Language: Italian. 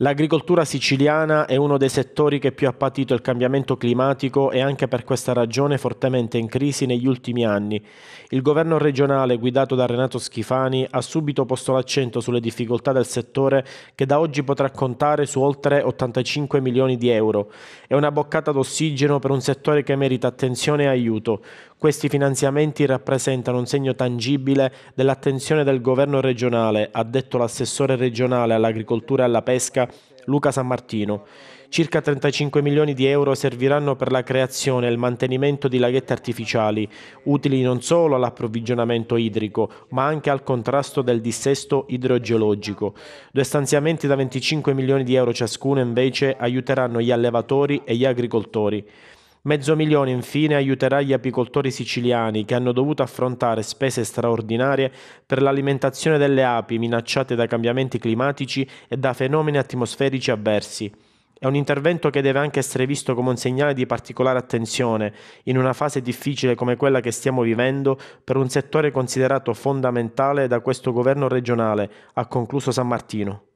L'agricoltura siciliana è uno dei settori che più ha patito il cambiamento climatico e anche per questa ragione fortemente in crisi negli ultimi anni. Il governo regionale guidato da Renato Schifani ha subito posto l'accento sulle difficoltà del settore che da oggi potrà contare su oltre 85 milioni di euro. È una boccata d'ossigeno per un settore che merita attenzione e aiuto. Questi finanziamenti rappresentano un segno tangibile dell'attenzione del governo regionale, ha detto l'assessore regionale all'agricoltura e alla pesca Luca San Martino. Circa 35 milioni di euro serviranno per la creazione e il mantenimento di laghette artificiali, utili non solo all'approvvigionamento idrico, ma anche al contrasto del dissesto idrogeologico. Due stanziamenti da 25 milioni di euro ciascuno invece aiuteranno gli allevatori e gli agricoltori. Mezzo milione infine aiuterà gli apicoltori siciliani che hanno dovuto affrontare spese straordinarie per l'alimentazione delle api minacciate da cambiamenti climatici e da fenomeni atmosferici avversi. È un intervento che deve anche essere visto come un segnale di particolare attenzione in una fase difficile come quella che stiamo vivendo per un settore considerato fondamentale da questo governo regionale, ha concluso San Martino.